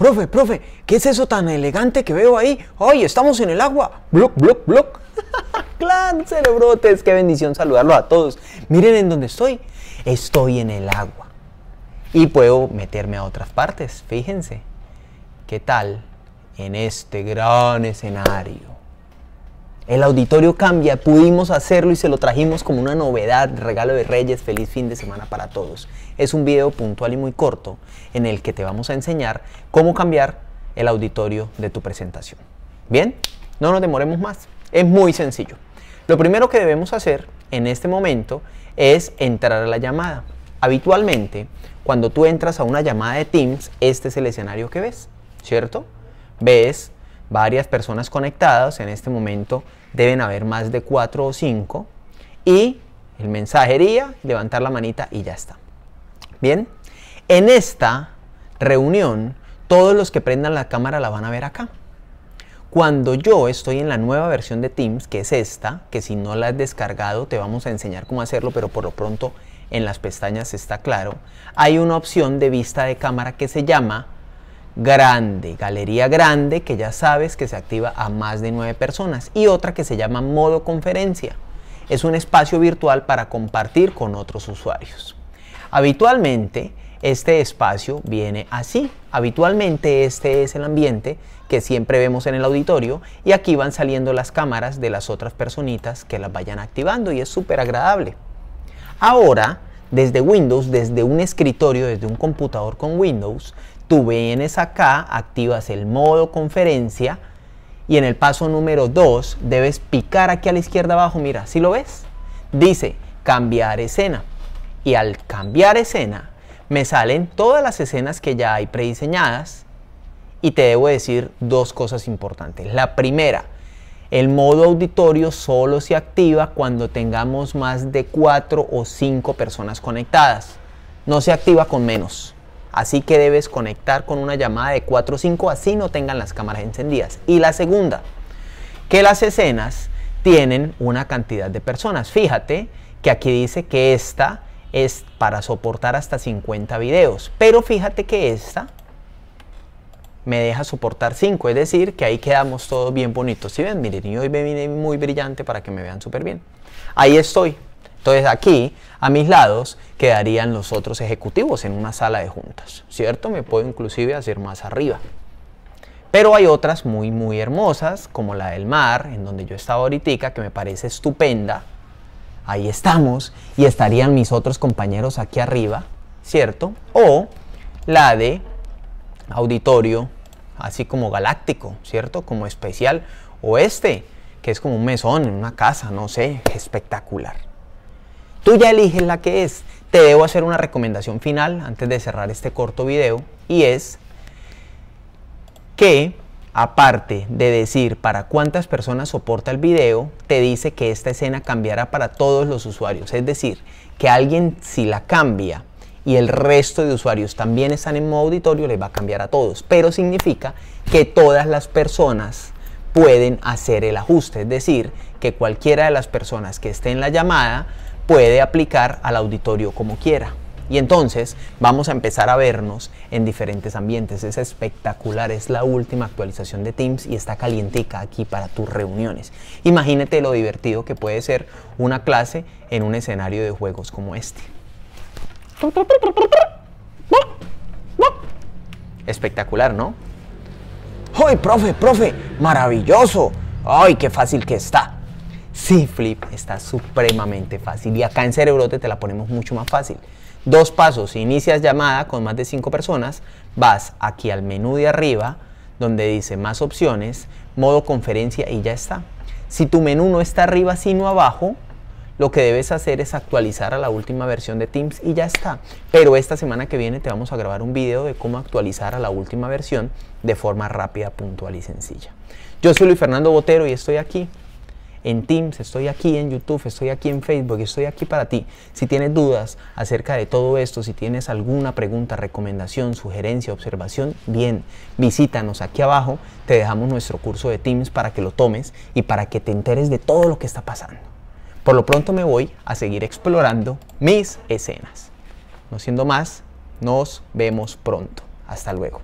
profe, profe, ¿qué es eso tan elegante que veo ahí? ¡Ay, estamos en el agua! ¡Bloc, bloc, bloc! ¡Clan, cerebrotes! ¡Qué bendición saludarlo a todos! Miren en dónde estoy. Estoy en el agua. Y puedo meterme a otras partes, fíjense. ¿Qué tal en este gran escenario? El auditorio cambia, pudimos hacerlo y se lo trajimos como una novedad, regalo de Reyes, feliz fin de semana para todos. Es un video puntual y muy corto en el que te vamos a enseñar cómo cambiar el auditorio de tu presentación. Bien, no nos demoremos más, es muy sencillo. Lo primero que debemos hacer en este momento es entrar a la llamada. Habitualmente, cuando tú entras a una llamada de Teams, este es el escenario que ves, ¿cierto? Ves varias personas conectadas, en este momento deben haber más de cuatro o cinco y el mensajería, levantar la manita y ya está. Bien, en esta reunión, todos los que prendan la cámara la van a ver acá. Cuando yo estoy en la nueva versión de Teams, que es esta, que si no la has descargado te vamos a enseñar cómo hacerlo, pero por lo pronto en las pestañas está claro, hay una opción de vista de cámara que se llama grande, galería grande, que ya sabes que se activa a más de nueve personas, y otra que se llama modo conferencia. Es un espacio virtual para compartir con otros usuarios. Habitualmente, este espacio viene así. Habitualmente este es el ambiente que siempre vemos en el auditorio y aquí van saliendo las cámaras de las otras personitas que las vayan activando y es súper agradable. Ahora, desde Windows, desde un escritorio, desde un computador con Windows, Tú vienes acá, activas el modo conferencia y en el paso número 2 debes picar aquí a la izquierda abajo. Mira, si lo ves? Dice cambiar escena. Y al cambiar escena me salen todas las escenas que ya hay prediseñadas y te debo decir dos cosas importantes. La primera, el modo auditorio solo se activa cuando tengamos más de 4 o 5 personas conectadas. No se activa con menos. Así que debes conectar con una llamada de 4 o 5 así no tengan las cámaras encendidas. Y la segunda, que las escenas tienen una cantidad de personas. Fíjate que aquí dice que esta es para soportar hasta 50 videos. Pero fíjate que esta me deja soportar 5, es decir, que ahí quedamos todos bien bonitos. Si ¿Sí ven, miren, hoy me vine muy brillante para que me vean súper bien. Ahí estoy, entonces aquí, a mis lados, quedarían los otros ejecutivos en una sala de juntas, ¿cierto? Me puedo inclusive hacer más arriba. Pero hay otras muy, muy hermosas, como la del mar, en donde yo estaba ahorita, que me parece estupenda. Ahí estamos, y estarían mis otros compañeros aquí arriba, ¿cierto? O la de auditorio, así como galáctico, ¿cierto? Como especial. O este, que es como un mesón, en una casa, no sé, espectacular. Tú ya eliges la que es. Te debo hacer una recomendación final antes de cerrar este corto video y es que aparte de decir para cuántas personas soporta el video, te dice que esta escena cambiará para todos los usuarios. Es decir, que alguien si la cambia y el resto de usuarios también están en modo auditorio, le va a cambiar a todos. Pero significa que todas las personas pueden hacer el ajuste, es decir, que cualquiera de las personas que esté en la llamada puede aplicar al auditorio como quiera. Y entonces vamos a empezar a vernos en diferentes ambientes. Es espectacular, es la última actualización de Teams y está calientica aquí para tus reuniones. Imagínate lo divertido que puede ser una clase en un escenario de juegos como este. Espectacular, ¿no? ¡Hoy, profe, profe! maravilloso. ¡Ay, qué fácil que está! Sí, Flip, está supremamente fácil. Y acá en Cerebrote te la ponemos mucho más fácil. Dos pasos. inicias llamada con más de cinco personas, vas aquí al menú de arriba, donde dice más opciones, modo conferencia y ya está. Si tu menú no está arriba sino abajo, lo que debes hacer es actualizar a la última versión de Teams y ya está. Pero esta semana que viene te vamos a grabar un video de cómo actualizar a la última versión de forma rápida, puntual y sencilla. Yo soy Luis Fernando Botero y estoy aquí en Teams, estoy aquí en YouTube, estoy aquí en Facebook, estoy aquí para ti. Si tienes dudas acerca de todo esto, si tienes alguna pregunta, recomendación, sugerencia, observación, bien, visítanos aquí abajo, te dejamos nuestro curso de Teams para que lo tomes y para que te enteres de todo lo que está pasando. Por lo pronto me voy a seguir explorando mis escenas. No siendo más, nos vemos pronto. Hasta luego.